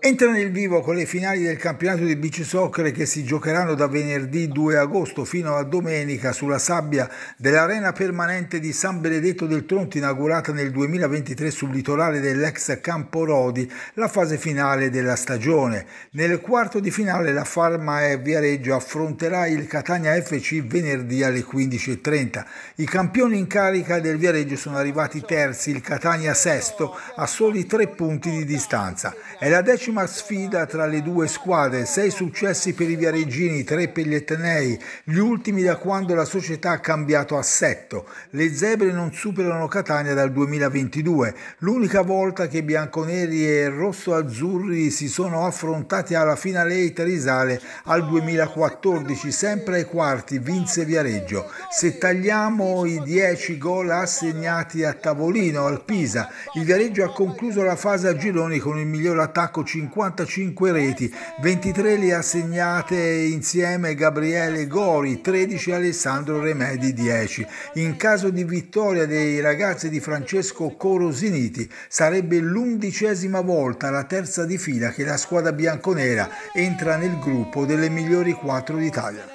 Entra nel vivo con le finali del campionato di beach soccer che si giocheranno da venerdì 2 agosto fino a domenica sulla sabbia dell'arena permanente di San Benedetto del Tronto inaugurata nel 2023 sul litorale dell'ex Campo Rodi, la fase finale della stagione. Nel quarto di finale la Farma e Viareggio affronterà il Catania FC venerdì alle 15.30. I campioni in carica del Viareggio sono arrivati terzi, il Catania sesto a soli tre punti di distanza. È la decima sfida tra le due squadre, sei successi per i viareggini, tre per gli etnei, gli ultimi da quando la società ha cambiato assetto. Le zebre non superano Catania dal 2022, l'unica volta che bianconeri e rosso-azzurri si sono affrontati alla finale Risale al 2014, sempre ai quarti, vinse Viareggio. Se tagliamo i 10 gol assegnati a tavolino al Pisa, il Viareggio ha concluso la fase a gironi con il migliore l'attacco 55 reti, 23 le ha segnate insieme Gabriele Gori, 13 Alessandro Remedi 10. In caso di vittoria dei ragazzi di Francesco Corosiniti sarebbe l'undicesima volta la terza di fila che la squadra bianconera entra nel gruppo delle migliori quattro d'Italia.